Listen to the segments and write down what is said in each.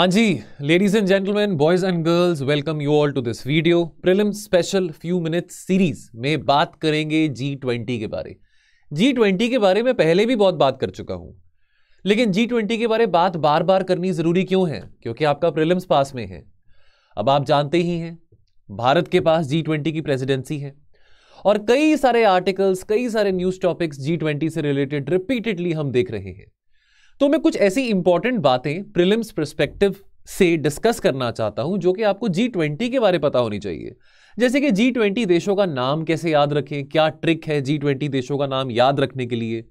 हाँ जी ladies and gentleman boys and girls welcome you all to this video prelim special few minutes series में बात करेंगे जी twenty के बारे जी ट्वेंटी के बारे में पहले भी बहुत बात कर चुका हूँ लेकिन जी ट्वेंटी के बारे में बात बार बार करनी ज़रूरी क्यों है क्योंकि आपका प्रिलिम्स पास में है अब आप जानते ही हैं भारत के पास जी ट्वेंटी की प्रेसिडेंसी है और कई सारे आर्टिकल्स कई सारे न्यूज़ टॉपिक्स जी ट्वेंटी से रिलेटेड रिपीटेडली हम देख रहे हैं तो मैं कुछ ऐसी इंपॉर्टेंट बातें प्रिलिम्स परस्पेक्टिव से डिस्कस करना चाहता हूं जो कि आपको जी ट्वेंटी के बारे में पता होनी चाहिए जैसे कि जी ट्वेंटी देशों का नाम कैसे याद रखें क्या ट्रिक है जी ट्वेंटी देशों का नाम याद रखने के लिए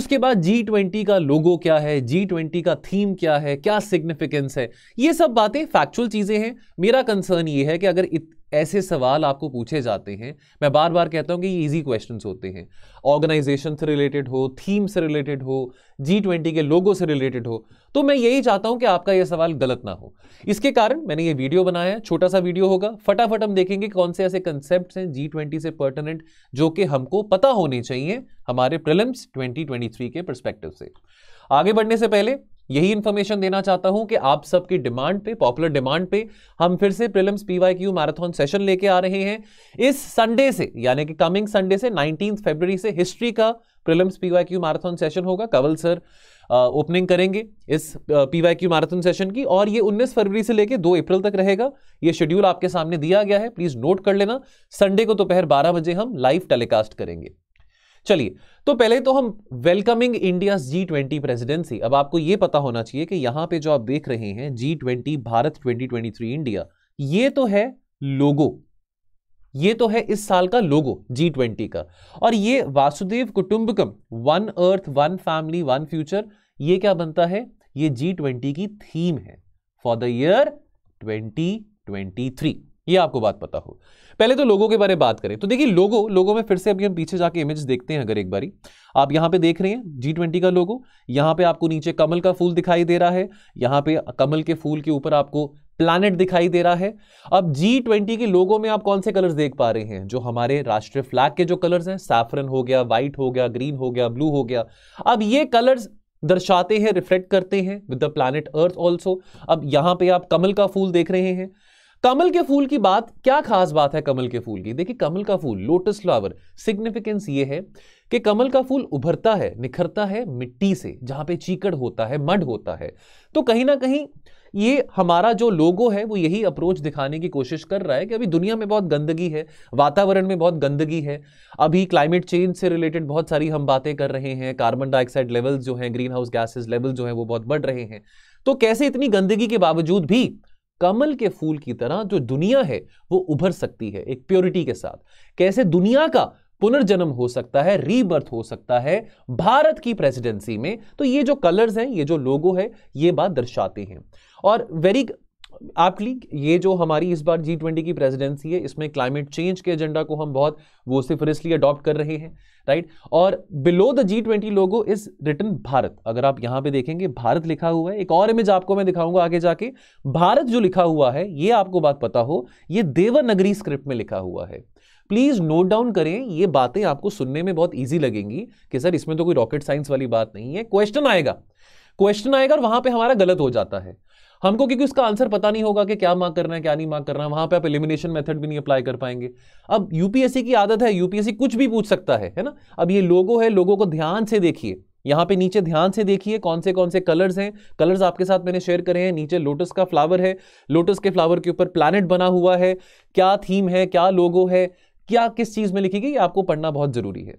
उसके बाद जी ट्वेंटी का लोगो क्या है जी ट्वेंटी का थीम क्या है क्या सिग्निफिकेंस है ये सब बातें फैक्चुअल चीज़ें हैं मेरा कंसर्न ये है कि अगर ऐसे सवाल आपको पूछे जाते हैं मैं बार बार कहता हूँ कि ये ईजी क्वेश्चन होते हैं ऑर्गेनाइजेशन से रिलेटेड हो थीम से रिलेटेड हो जी ट्वेंटी के लोगों से रिलेटेड हो तो मैं यही चाहता हूँ कि आपका यह सवाल गलत ना हो इसके कारण मैंने ये वीडियो बनाया छोटा सा वीडियो होगा फटाफट हम देखेंगे कौन से ऐसे कंसेप्ट हैं जी ट्वेंटी से पर्टनेंट जो कि हमको पता होने चाहिए हमारे ट्वेंटी थ्री के परस्पेक्टिव से आगे बढ़ने से पहले यही इन्फॉर्मेशन देना चाहता हूं कि आप सबकी डिमांड पे पॉपुलर डिमांड पे हम फिर से प्रिलिम्स पीवाईक्यू मैराथन सेशन लेके आ रहे हैं इस संडे से यानी कि कमिंग संडे से नाइनटीन फरवरी से हिस्ट्री का प्रिलिम्स पीवाईक्यू मैराथन सेशन होगा कवल सर ओपनिंग करेंगे इस पीवाईक्यू मैराथन सेशन की और ये 19 फरवरी से लेके 2 अप्रैल तक रहेगा ये शेड्यूल आपके सामने दिया गया है प्लीज नोट कर लेना संडे को दोपहर तो बारह बजे हम लाइव टेलीकास्ट करेंगे चलिए तो पहले तो हम welcoming India G twenty presidency अब आपको यह पता होना चाहिए कि यहां पे जो आप देख रहे हैं G twenty Bharat twenty twenty three India ये तो है लोगो ये तो है इस साल का लोगो जी ट्वेंटी का और ये Vasudhaiva Kutumbakam one earth one family one future ये क्या बनता है ये जी ट्वेंटी की थीम है for the year twenty twenty three ये आपको बात पता हो पहले तो लोगों के बारे में बात करें तो देखिए लोगो लोगों में फिर से अभी हम पीछे जाके इमेज देखते हैं अगर एक बारी आप यहाँ पे देख रहे हैं जी ट्वेंटी का लोगो यहाँ पे आपको नीचे कमल का फूल दिखाई दे रहा है यहाँ पे कमल के फूल के ऊपर आपको प्लानट दिखाई दे रहा है अब जी ट्वेंटी के लोगों में आप कौन से कलर्स देख पा रहे हैं जो हमारे राष्ट्रीय फ्लैग के जो कलर्स हैं सैफरन हो गया व्हाइट हो गया ग्रीन हो गया ब्लू हो गया अब ये कलर्स दर्शाते हैं रिफ्लेक्ट करते हैं with the planet earth also अब यहाँ पे आप कमल का फूल देख रहे हैं कमल के फूल की बात क्या खास बात है कमल के फूल की देखिए कमल का फूल लोटस फ्लावर सिग्निफिकेंस ये है कि कमल का फूल उभरता है निखरता है मिट्टी से जहां पे चीकड़ होता है मड होता है तो कहीं ना कहीं ये हमारा जो लोगो है वो यही अप्रोच दिखाने की कोशिश कर रहा है कि अभी दुनिया में बहुत गंदगी है वातावरण में बहुत गंदगी है अभी क्लाइमेट चेंज से रिलेटेड बहुत सारी हम बातें कर रहे हैं कार्बन डाइऑक्साइड लेवल्स जो हैं ग्रीन हाउस गैसेज लेवल जो हैं वो बहुत बढ़ रहे हैं तो कैसे इतनी गंदगी के बावजूद भी कमल के फूल की तरह जो दुनिया है वो उभर सकती है एक प्योरिटी के साथ कैसे दुनिया का पुनर्जन्म हो सकता है रीबर्थ हो सकता है भारत की प्रेसिडेंसी में तो ये जो कलर्स हैं ये जो लोगो है ये बात दर्शाते हैं और वेरी आपकी ये जो हमारी इस बार जी ट्वेंटी की प्रेसिडेंसी है इसमें क्लाइमेट चेंज के एजेंडा को हम बहुत वो सिफरिसली अडॉप्ट कर रहे हैं राइट और below the G twenty logo is written Bharat अगर आप यहां पे देखेंगे भारत लिखा हुआ है एक और इमेज आपको मैं दिखाऊंगा आगे जाके भारत जो लिखा हुआ है ये आपको बात पता हो ये देवनगरी स्क्रिप्ट में लिखा हुआ है प्लीज़ नोट डाउन करें ये बातें आपको सुनने में बहुत ईजी लगेंगी कि सर इसमें तो कोई रॉकेट साइंस वाली बात नहीं है क्वेश्चन आएगा क्वेश्चन आएगा और वहां पे हमारा गलत हो जाता है हमको क्योंकि उसका आंसर पता नहीं होगा कि क्या मार्क करना है क्या नहीं मार्क करना है वहां पे आप एलिमिनेशन मेथड भी नहीं अप्लाई कर पाएंगे अब यूपीएससी की आदत है यूपीएससी कुछ भी पूछ सकता है है ना अब ये लोगो है लोगों को ध्यान से देखिए यहाँ पे नीचे ध्यान से देखिए कौन से कौन से कलर्स हैं कलर्स आपके साथ मैंने शेयर करे हैं नीचे लोटस का फ्लावर है लोटस के फ्लावर के ऊपर प्लानट बना हुआ है क्या थीम है क्या लोगो है क्या किस चीज़ में लिखी गई आपको पढ़ना बहुत ज़रूरी है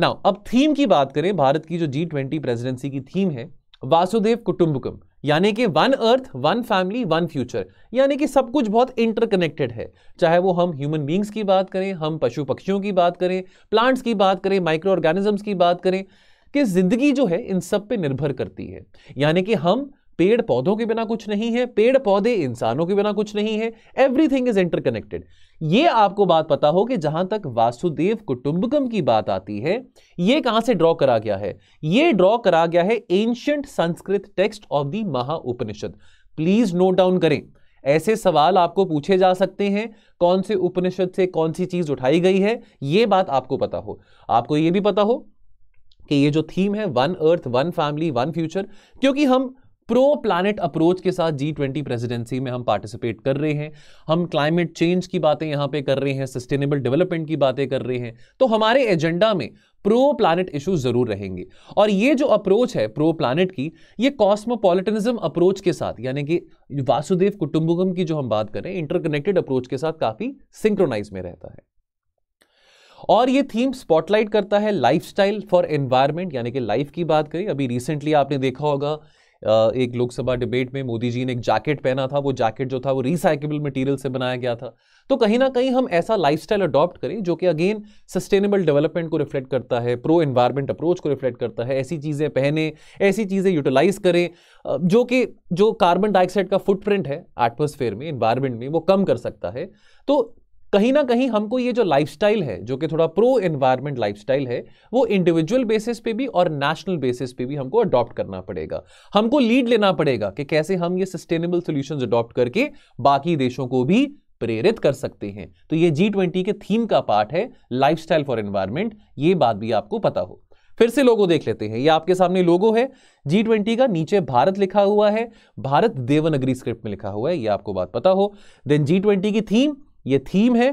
ना अब थीम की बात करें भारत की जो जी ट्वेंटी प्रेजिडेंसी की थीम है वासुदेव कुटुंबकम यानी कि one earth one family one future यानी कि सब कुछ बहुत इंटरकनेक्टेड है चाहे वो हम ह्यूमन बींग्स की बात करें हम पशु पक्षियों की बात करें प्लांट्स की बात करें माइक्रो ऑर्गेनिजम्स की बात करें कि जिंदगी जो है इन सब पे निर्भर करती है यानी कि हम पेड़ पौधों के बिना कुछ नहीं है पेड़ पौधे इंसानों के बिना कुछ नहीं है एवरीथिंग इज इंटरकनेक्टेड ये आपको बात पता हो कि जहां तक वासुदेव कुटुंबकम की बात आती है ये कहां से ड्रॉ करा गया है ये ड्रॉ करा गया है ancient Sanskrit text of the Maha Upanishad please note down करें ऐसे सवाल आपको पूछे जा सकते हैं कौन से उपनिषद से कौन सी चीज उठाई गई है ये बात आपको पता हो आपको ये भी पता हो कि ये जो थीम है one earth one family one future क्योंकि हम प्रो प्लानट अप्रोच के साथ जी ट्वेंटी प्रेसिडेंसी में हम पार्टिसिपेट कर रहे हैं हम क्लाइमेट चेंज की बातें यहां पे कर रहे हैं सस्टेनेबल डेवलपमेंट की बातें कर रहे हैं तो हमारे एजेंडा में प्रो प्लानट इशू जरूर रहेंगे और ये जो अप्रोच है प्रो प्लानट की ये कॉस्मोपॉलिटनिज्म अप्रोच के साथ यानी कि वासुदेव कुटुंबकम की जो हम बात कर रहे हैं इंटरकनेक्टेड अप्रोच के साथ काफ़ी सिंक्रोनाइज में रहता है और ये थीम स्पॉटलाइट करता है लाइफस्टाइल फॉर एनवायरनमेंट यानी कि लाइफ की बात करें अभी रिसेंटली आपने देखा होगा एक लोकसभा डिबेट में मोदी जी ने एक जैकेट पहना था वो जैकेट जो था वो रिसाइकेबल मटेरियल से बनाया गया था तो कहीं ना कहीं हम ऐसा लाइफस्टाइल अडॉप्ट करें जो कि अगेन सस्टेनेबल डेवलपमेंट को रिफ्लेक्ट करता है प्रो एनवायरमेंट अप्रोच को रिफ्लेक्ट करता है ऐसी चीज़ें पहने ऐसी चीज़ें यूटिलाइज करें जो कि जो कार्बन डाइऑक्साइड का फुटप्रिंट है एटमोसफेयर में इन्वायरमेंट में वो कम कर सकता है तो कहीं ना कहीं हमको ये जो लाइफस्टाइल है जो कि थोड़ा प्रो एनवायरमेंट लाइफस्टाइल है वो इंडिविजुअल बेसिस पे भी और नेशनल बेसिस पे भी हमको अडॉप्ट करना पड़ेगा हमको लीड लेना पड़ेगा कि कैसे हम ये सस्टेनेबल सोल्यूशन अडॉप्ट करके बाकी देशों को भी प्रेरित कर सकते हैं तो ये जी ट्वेंटी के थीम का पार्ट है लाइफ स्टाइल फॉर एनवायरमेंट ये बात भी आपको पता हो फिर से लोगों देख लेते हैं ये आपके सामने लोगो है जी ट्वेंटी का नीचे भारत लिखा हुआ है भारत देवनगरी स्क्रिप्ट में लिखा हुआ है ये आपको बात पता हो देन जी ट्वेंटी की थीम ये थीम है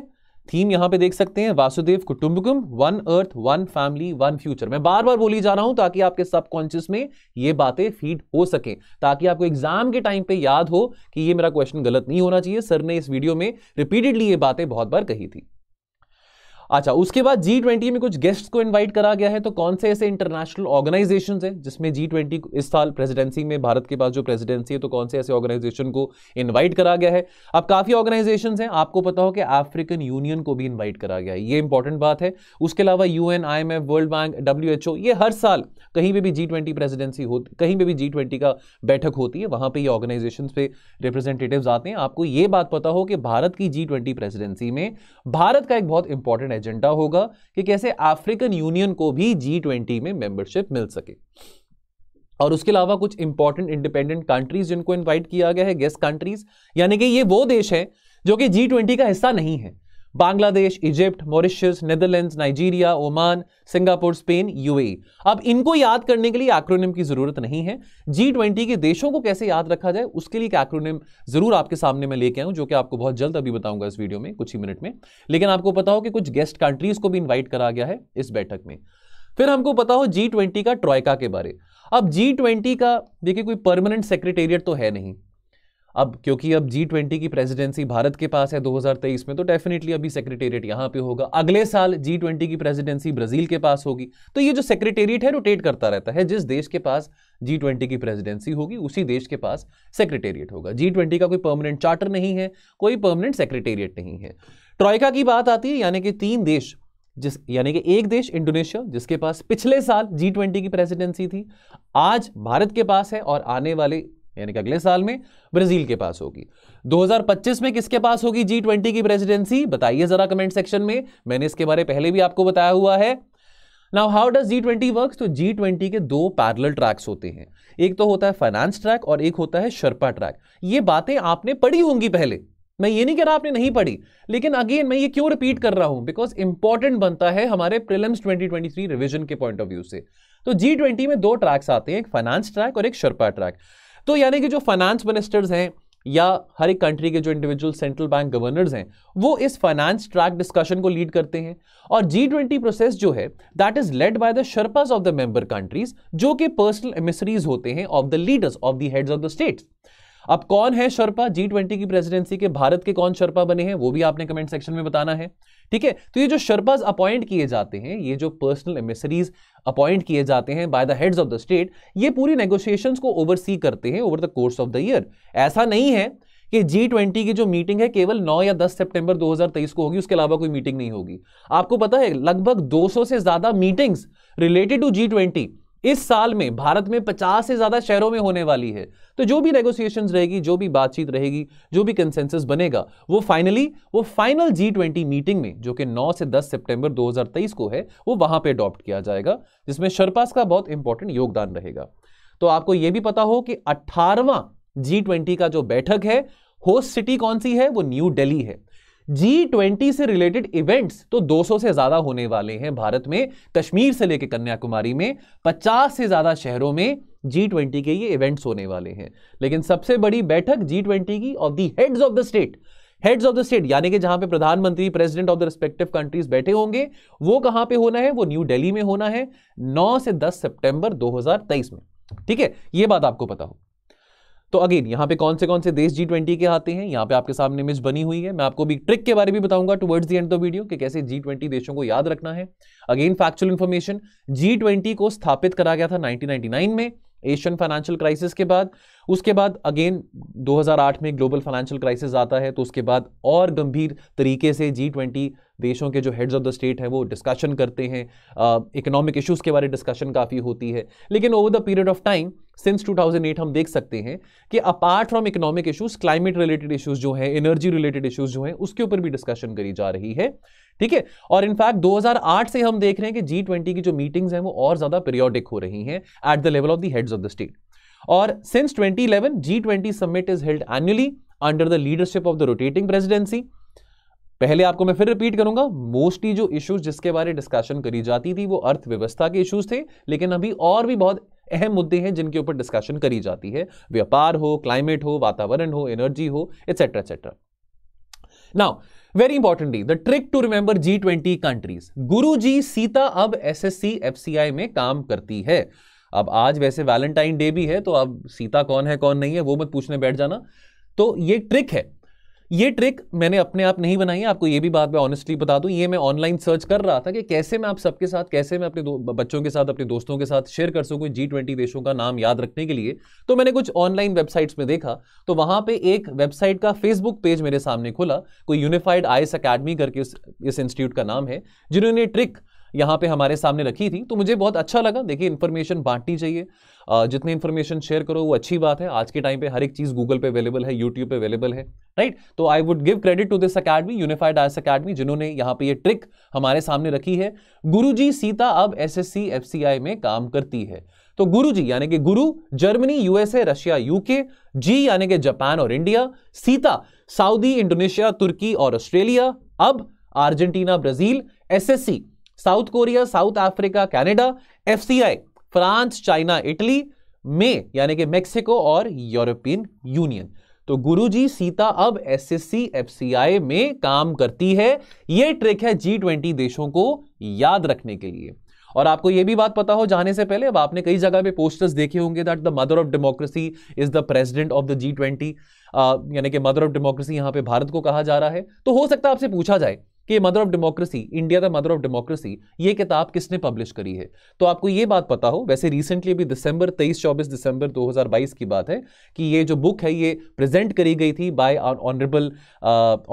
थीम यहां पे देख सकते हैं Vasudhaiva Kutumbakam one earth one family one future मैं बार बार बोली जा रहा हूं ताकि आपके सबकॉन्शियस में ये बातें फीड हो सके ताकि आपको एग्जाम के टाइम पे याद हो कि ये मेरा क्वेश्चन गलत नहीं होना चाहिए सर ने इस वीडियो में रिपीटेडली ये बातें बहुत बार कही थी अच्छा उसके बाद जी ट्वेंटी में कुछ गेस्ट को इन्वाइट करा गया है तो कौन से ऐसे इंटरनेशनल ऑर्गेनाइजेशन है जिसमें जी ट्वेंटी इस साल प्रेसिडेंसी में भारत के पास जो प्रेसिडेंसी है तो कौन से ऐसे ऑर्गेनाइजेशन को इन्वाइट करा गया है अब काफ़ी ऑर्गेनाइजेशन हैं आपको पता हो कि अफ्रीकन यूनियन को भी इन्वाइट करा गया है ये इंपॉर्टेंट बात है उसके अलावा U N I M F World Bank W H O ये हर साल कहीं पर भी जी ट्वेंटी प्रेजिडेंसी होती कहीं पर भी जी ट्वेंटी का बैठक होती है वहाँ पर ये ऑर्गेनाइजेशन पे रिप्रेजेंटेटिव आते हैं आपको ये बात पता हो कि भारत की जी ट्वेंटी प्रेजिडेंसी में भारत का एक बहुत इंपॉर्टेंट एजेंडा होगा कि कैसे अफ्रीकन यूनियन को भी जी ट्वेंटी में मेंबरशिप मिल सके और उसके अलावा कुछ इंपॉर्टेंट इंडिपेंडेंट कंट्रीज जिनको इन्वाइट किया गया है गेस्ट कंट्रीज यानी कि ये वो देश है जो कि जी ट्वेंटी का हिस्सा नहीं है Bangladesh Egypt Mauritius Netherlands Nigeria Oman Singapore Spain UAE अब इनको याद करने के लिए एक्रोनिम की ज़रूरत नहीं है जी ट्वेंटी के देशों को कैसे याद रखा जाए उसके लिए एक एक्रोनिम ज़रूर आपके सामने मैं लेके आऊँ जो कि आपको बहुत जल्द अभी बताऊंगा इस वीडियो में कुछ ही मिनट में लेकिन आपको पता हो कि कुछ गेस्ट कंट्रीज को भी इन्वाइट करा गया है इस बैठक में फिर हमको पता हो जी ट्वेंटी का ट्रॉयका के बारे अब जी ट्वेंटी का देखिए कोई परमानेंट सेक्रेटेरिएट तो है नहीं अब क्योंकि अब जी ट्वेंटी की प्रेसिडेंसी भारत के पास है 2023 में तो डेफिनेटली अभी सेक्रेटेरिएट यहां पे होगा अगले साल जी ट्वेंटी की प्रेसिडेंसी ब्राजील के पास होगी तो ये जो सेक्रेटेरिएट है रोटेट करता रहता है जिस देश के पास जी ट्वेंटी की प्रेसिडेंसी होगी उसी देश के पास सेक्रेटेरिएट होगा जी ट्वेंटी का कोई परमानेंट चार्टर नहीं है कोई परमानेंट सेक्रेटेरिएट नहीं है ट्रॉयका की बात आती है यानी कि तीन देश जिस यानी कि एक देश इंडोनेशिया जिसके पास पिछले साल जी ट्वेंटी की प्रेसिडेंसी थी आज भारत के पास है और आने वाले यानी कि अगले साल में ब्राजील के पास होगी 2025 में किसके पास होगी जी ट्वेंटी की प्रेसिडेंसी बताइए जरा कमेंट सेक्शन में मैंने इसके बारे पहले भी आपको बताया हुआ है now how does G twenty work तो जी ट्वेंटी के दो पैरल ट्रैक्स होते हैं एक तो होता है फाइनेंस ट्रैक और एक होता है शर्पा ट्रैक ये बातें आपने पढ़ी होंगी पहले मैं ये नहीं कह रहा आपने नहीं पढ़ी लेकिन अगेन मैं ये क्यों रिपीट कर रहा हूं बिकॉज इंपॉर्टेंट बनता है हमारे प्रिलिम्स 2023 रिवीजन के पॉइंट ऑफ व्यू से तो जी ट्वेंटी में दो ट्रैक्स आते हैं एक फाइनेंस ट्रैक और एक शर्पा ट्रैक तो यानी कि जो फाइनेंस मिनिस्टर्स हैं या हर एक कंट्री के जो इंडिविजुअल सेंट्रल बैंक गवर्नर्स हैं वो इस फाइनेंस ट्रैक डिस्कशन को लीड करते हैं और जी ट्वेंटी प्रोसेस जो है that is led by the sherpas of the member countries जो कि पर्सनल एमिसरीज होते हैं of the leaders of the heads of the states अब कौन है शर्पा जी ट्वेंटी की प्रेसिडेंसी के भारत के कौन शर्पा बने हैं वो भी आपने कमेंट सेक्शन में बताना है ठीक है तो ये जो शर्पाज अपॉइंट किए जाते हैं ये जो पर्सनल एमिसरीज अपॉइंट किए जाते हैं by the heads of the state ये पूरी नेगोशिएशन को ओवरसी करते हैं over the course of the year ऐसा नहीं है कि जी ट्वेंटी की जो मीटिंग है केवल 9 या 10 सितंबर 2023 को होगी उसके अलावा कोई मीटिंग नहीं होगी आपको पता है लगभग 200 से ज्यादा meetings related to G twenty इस साल में भारत में 50 से ज्यादा शहरों में होने वाली है तो जो भी नेगोशिएशन रहेगी जो भी बातचीत रहेगी जो भी कंसेंसस बनेगा वो फाइनली वो फाइनल जी ट्वेंटी मीटिंग में जो कि 9 से 10 सितंबर 2023 को है वो वहां पे अडॉप्ट किया जाएगा जिसमें शर्पास का बहुत इंपॉर्टेंट योगदान रहेगा तो आपको यह भी पता हो कि अट्ठारवा जी का जो बैठक है होस्ट सिटी कौन सी है वो न्यू डेली है जी ट्वेंटी से रिलेटेड इवेंट्स तो 200 से ज्यादा होने वाले हैं भारत में कश्मीर से लेकर कन्याकुमारी में 50 से ज्यादा शहरों में जी ट्वेंटी के ये इवेंट्स होने वाले हैं लेकिन सबसे बड़ी बैठक जी ट्वेंटी की of the heads of the state heads of the state यानी कि जहां पे प्रधानमंत्री president of the respective countries बैठे होंगे वो कहां पे होना है वो न्यू दिल्ली में होना है 9 से 10 सितंबर 2023 में ठीक है ये बात आपको पता हो तो अगेन यहाँ पे कौन से कौन से देश जी ट्वेंटी के आते हैं यहाँ पे आपके सामने इमेज बनी हुई है मैं आपको भी ट्रिक के बारे में बताऊंगा towards the end of video कि कैसे जी ट्वेंटी देशों को याद रखना है again factual information G twenty को स्थापित करा गया था 1999 में एशियन फाइनेंशियल क्राइसिस के बाद उसके बाद अगेन 2008 में ग्लोबल फाइनेंशियल क्राइसिस आता है तो उसके बाद और गंभीर तरीके से जी ट्वेंटी देशों के जो हेड्स ऑफ द स्टेट हैं वो डिस्कशन करते हैं इकोनॉमिक इश्यूज़ के बारे डिस्कशन काफ़ी होती है लेकिन over the period of time since 2008 हम देख सकते हैं कि apart from economic issues climate related issues जो है एनर्जी रिलेटेड इश्यूज जो है उसके ऊपर भी डिस्कशन करी जा रही है ठीक है और इनफैक्ट 2008 से हम देख रहे हैं कि जी ट्वेंटी की जो मीटिंग्स हैं वो और ज्यादा पीरियोडिक हो रही हैं at the level of the heads of the state और since 2011 G twenty summit is held annually under the leadership of the rotating presidency पहले आपको मैं फिर रिपीट करूंगा मोस्टली जो इश्यूज जिसके बारे डिस्कशन करी जाती थी वो अर्थव्यवस्था के इश्यूज थे लेकिन अभी और भी बहुत अहम मुद्दे हैं जिनके ऊपर डिस्कशन करी जाती है व्यापार हो क्लाइमेट हो वातावरण हो एनर्जी हो etcetera etcetera now very importantly the trick to remember G twenty countries Guru ji Sita अब S S C F C I में काम करती है अब आज वैसे वैलेंटाइन डे भी है तो अब सीता कौन है कौन नहीं है वो मत पूछने बैठ जाना तो ये ट्रिक है ये ट्रिक मैंने अपने आप नहीं बनाई है आपको ये भी बात मैं ऑनेस्टली बता दूं ये मैं ऑनलाइन सर्च कर रहा था कि कैसे मैं आप सबके साथ कैसे मैं अपने बच्चों के साथ अपने दोस्तों के साथ शेयर कर सकूं जी ट्वेंटी देशों का नाम याद रखने के लिए तो मैंने कुछ ऑनलाइन वेबसाइट्स में देखा तो वहां पर एक वेबसाइट का फेसबुक पेज मेरे सामने खुला कोई यूनिफाइड आईएस अकेडमी करके इस इंस्टीट्यूट का नाम है जिन्होंने ट्रिक यहाँ पे हमारे सामने रखी थी तो मुझे बहुत अच्छा लगा देखिए इन्फॉर्मेशन बांटनी चाहिए जितनी इन्फॉर्मेशन शेयर करो वो अच्छी बात है आज के टाइम पे हर एक चीज़ गूगल पे अवेलेबल है यूट्यूब पे अवेलेबल है राइट तो I would give credit to this academy unified आर्स अकेडमी जिन्होंने यहाँ पे ये ट्रिक हमारे सामने रखी है गुरु सीता अब एस एस में काम करती है तो गुरु जी यानी कि Guru Germany USA Russia UK G यानी कि जापान और इंडिया सीता सऊदी इंडोनेशिया तुर्की और ऑस्ट्रेलिया अब Argentina Brazil SSC South Korea South Africa Canada FCI France China Italy में यानी कि मेक्सिको और यूरोपियन यूनियन तो गुरुजी सीता अब एसएससी एफसीआई में काम करती है यह ट्रिक है जी ट्वेंटी देशों को याद रखने के लिए और आपको यह भी बात पता हो जाने से पहले अब आपने कई जगह पे पोस्टर्स देखे होंगे that the mother of democracy is the president of the G twenty यानी कि मदर ऑफ डेमोक्रेसी यहां पे भारत को कहा जा रहा है तो हो सकता है आपसे पूछा जाए कि mother of democracy India the mother of democracy ये किताब किसने पब्लिश करी है तो आपको ये बात पता हो वैसे रिसेंटली अभी दिसंबर 23 24 दिसंबर 2022 की बात है कि ये जो बुक है ये प्रेजेंट करी गई थी by honourable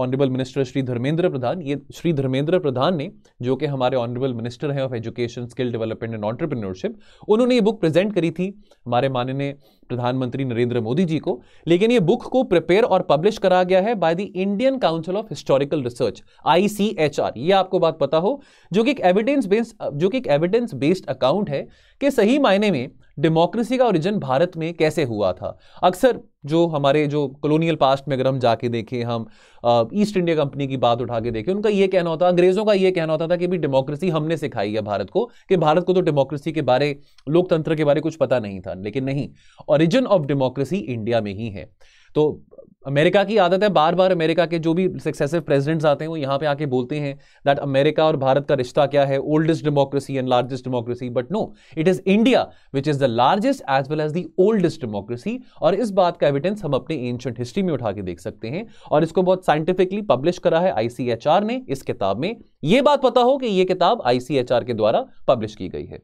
honourable minister Shri Dharmendra Pradhan ये श्री धर्मेंद्र प्रधान ने जो कि हमारे ऑनरेबल मिनिस्टर हैं of education skill development and entrepreneurship उन्होंने ये बुक प्रेजेंट करी थी हमारे माननीय प्रधानमंत्री नरेंद्र मोदी जी को लेकिन ये बुक को प्रिपेयर और पब्लिश करा गया है by the Indian council of historical research ICHR ये आपको बात पता हो जो कि एक एविडेंस बेस्ड जो कि एक एविडेंस बेस्ड अकाउंट है कि सही मायने में डेमोक्रेसी का ओरिजिन भारत में कैसे हुआ था अक्सर जो हमारे जो कॉलोनियल पास्ट में अगर हम जाके देखें हम ईस्ट इंडिया कंपनी की बात उठा के देखें उनका यह कहना होता अंग्रेज़ों का यह कहना होता था कि भी डेमोक्रेसी हमने सिखाई है भारत को कि भारत को तो डेमोक्रेसी के बारे लोकतंत्र के बारे कुछ पता नहीं था लेकिन नहीं ओरिजिन ऑफ डेमोक्रेसी इंडिया में ही है तो अमेरिका की आदत है बार बार अमेरिका के जो भी सक्सेसिव प्रेसिडेंट्स आते हैं वो यहाँ पे आके बोलते हैं दैट अमेरिका और भारत का रिश्ता क्या है oldest democracy and largest democracy but no it is India which is the largest as well as the oldest democracy और इस बात का एविडेंस हम अपने एंशंट हिस्ट्री में उठा के देख सकते हैं और इसको बहुत साइंटिफिकली पब्लिश करा है आई ने इस किताब में ये बात पता हो कि ये किताब आई के द्वारा पब्लिश की गई है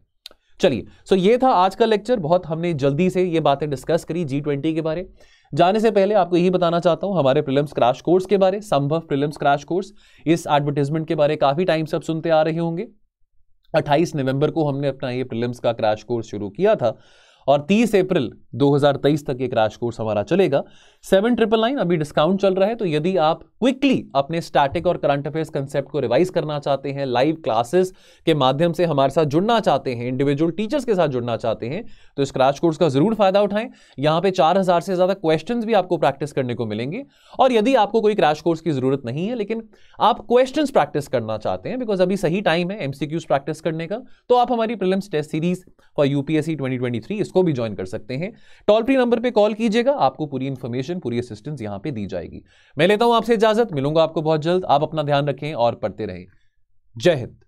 चलिए सो ये था आज का लेक्चर बहुत हमने जल्दी से ये बातें डिस्कस करी जी ट्वेंटी के बारे जाने से पहले आपको यही बताना चाहता हूँ हमारे प्रिलिम्स क्रैश कोर्स के बारे संभव प्रिलिम्स क्रैश कोर्स इस एडवर्टीजमेंट के बारे काफ़ी टाइम से आप सुनते आ रहे होंगे 28 नवंबर को हमने अपना ये प्रिलिम्स का क्रैश कोर्स शुरू किया था और 30 अप्रैल 2023 तक एक क्रैश कोर्स हमारा चलेगा सेवन ट्रिपल नाइन अभी डिस्काउंट चल रहा है तो यदि आप क्विकली अपने स्टैटिक और करंट अफेयर्स कंसेप्ट को रिवाइज करना चाहते हैं लाइव क्लासेस के माध्यम से हमारे साथ जुड़ना चाहते हैं इंडिविजुअल टीचर्स के साथ जुड़ना चाहते हैं तो इस क्रैश कोर्स का जरूर फायदा उठाएं यहां पर चार से ज्यादा क्वेश्चन भी आपको प्रैक्टिस करने को मिलेंगे और यदि आपको कोई क्रैश कोर्स की जरूरत नहीं है लेकिन आप क्वेश्चन प्रैक्टिस करना चाहते हैं बिकॉज अभी सही टाइम है एमसीक्यूज प्रैक्टिस करने का तो आप हमारी prelims test series for UPSC twenty इसको भी ज्वाइन कर सकते हैं टोल फ्री नंबर पर कॉल कीजिएगा आपको पूरी इन्फॉर्मेशन पूरी असिस्टेंस यहाँ पे दी जाएगी मैं लेता हूँ आपसे इजाजत मिलूंगा आपको बहुत जल्द आप अपना ध्यान रखें और पढ़ते रहें जय हिंद